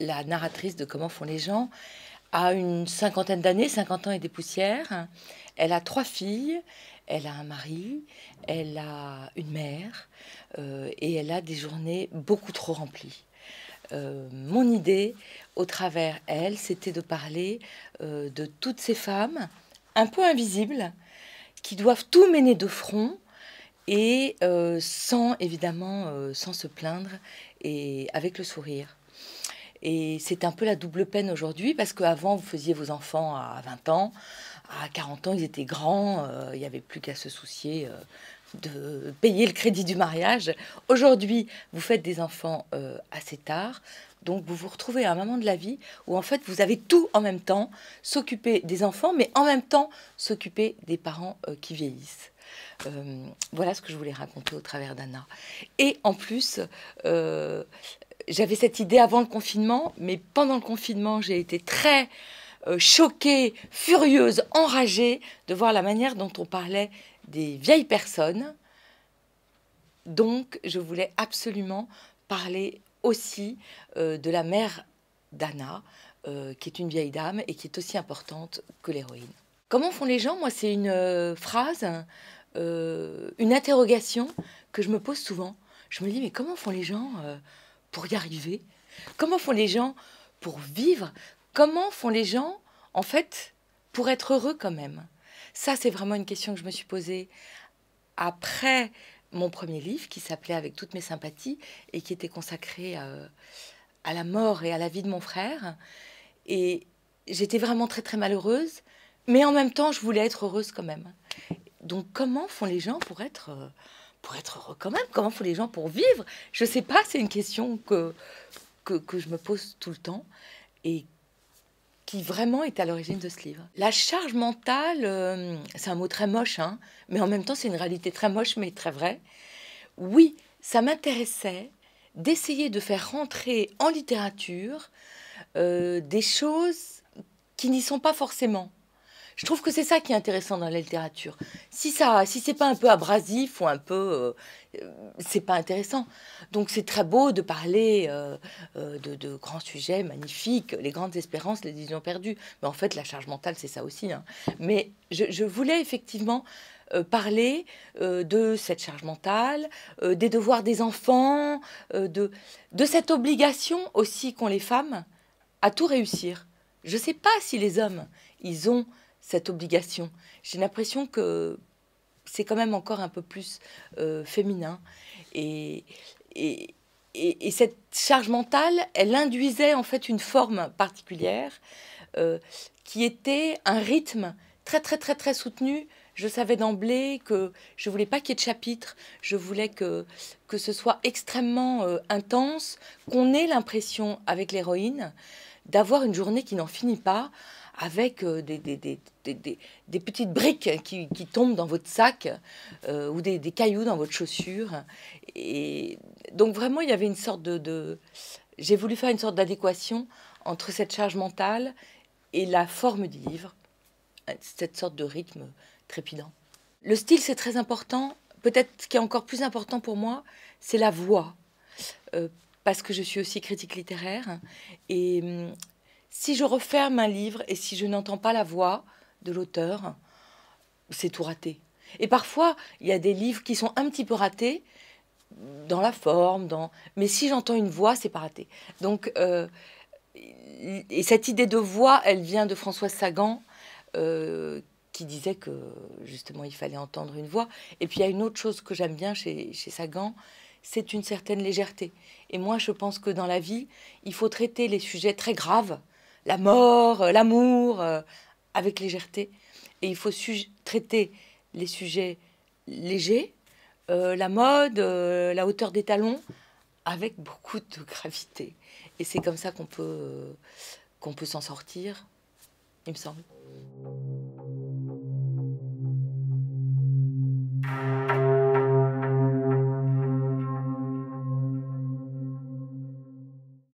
la narratrice de Comment font les gens, a une cinquantaine d'années, 50 ans et des poussières. Elle a trois filles, elle a un mari, elle a une mère euh, et elle a des journées beaucoup trop remplies. Euh, mon idée, au travers elle, c'était de parler euh, de toutes ces femmes un peu invisibles qui doivent tout mener de front et sans évidemment sans se plaindre et avec le sourire. Et c'est un peu la double peine aujourd'hui parce qu'avant, vous faisiez vos enfants à 20 ans. À 40 ans, ils étaient grands. Euh, il n'y avait plus qu'à se soucier euh, de payer le crédit du mariage. Aujourd'hui, vous faites des enfants euh, assez tard. Donc vous vous retrouvez à un moment de la vie où en fait vous avez tout en même temps, s'occuper des enfants, mais en même temps s'occuper des parents qui vieillissent. voilà ce que je voulais raconter au travers d'Anna. Et en plus, j'avais cette idée avant le confinement, mais pendant le confinement, j'ai été très euh, choquée, furieuse, enragée de voir la manière dont on parlait des vieilles personnes. Donc, je voulais absolument parler aussi euh, de la mère d'Anna, euh, qui est une vieille dame et qui est aussi importante que l'héroïne. Comment font les gens Moi, c'est une phrase, une interrogation que je me pose souvent. Je me dis, mais comment font les gens pour y arriver Comment font les gens pour vivre Comment font les gens, en fait, pour être heureux quand même Ça, c'est vraiment une question que je me suis posée après mon premier livre qui s'appelait Avec toutes mes sympathies et qui était consacré à, euh, à la mort et à la vie de mon frère. Et j'étais vraiment très très malheureuse, mais en même temps, je voulais être heureuse quand même. Donc comment font les gens pour être... Euh, pour être heureux quand même Comment font les gens pour vivre Je ne sais pas, c'est une question que, que, je me pose tout le temps et qui vraiment est à l'origine de ce livre. La charge mentale, euh, c'est un mot très moche, hein, mais en même temps c'est une réalité très moche mais très vraie. Oui, ça m'intéressait d'essayer de faire rentrer en littérature euh, des choses qui n'y sont pas forcément. Je trouve que c'est ça qui est intéressant dans la littérature. Si ça, si c'est pas un peu abrasif ou un peu, euh, euh, c'est pas intéressant. Donc c'est très beau de parler euh, de, grands sujets magnifiques, les grandes espérances, les illusions perdues. Mais en fait, la charge mentale, c'est ça aussi. Hein. Mais je, voulais effectivement parler de cette charge mentale, des devoirs des enfants, de, de cette obligation aussi qu'ont les femmes à tout réussir. Je ne sais pas si les hommes, ils ont cette obligation. J'ai l'impression que c'est quand même encore un peu plus euh, féminin. Et, et, cette charge mentale, elle induisait en fait une forme particulière euh, qui était un rythme très très très très soutenu. Je savais d'emblée que je voulais pas qu'il y ait de chapitre, je voulais que, que ce soit extrêmement euh, intense, qu'on ait l'impression avec l'héroïne d'avoir une journée qui n'en finit pas, avec euh, des, des, des, des petites briques qui, qui, tombent dans votre sac euh, ou des, cailloux dans votre chaussure. Et donc vraiment, il y avait une sorte de... de... J'ai voulu faire une sorte d'adéquation entre cette charge mentale et la forme du livre, cette sorte de rythme trépidant. Le style, c'est très important. Peut-être ce qui est encore plus important pour moi, c'est la voix. Euh, parce que je suis aussi critique littéraire. Et hum, si je referme un livre et si je n'entends pas la voix de l'auteur, c'est tout raté. Et parfois, il y a des livres qui sont un petit peu ratés dans la forme, dans... mais si j'entends une voix, c'est pas raté. Donc, euh, et cette idée de voix, elle vient de François Sagan, euh, qui disait que justement il fallait entendre une voix. Et puis il y a une autre chose que j'aime bien chez Sagan, c'est une certaine légèreté. Et moi, je pense que dans la vie, il faut traiter les sujets très graves la mort, euh, l'amour, euh, avec légèreté. Et il faut traiter les sujets légers, euh, la mode, la hauteur des talons, avec beaucoup de gravité. Et c'est comme ça qu'on peut, qu'on peut s'en sortir, il me semble.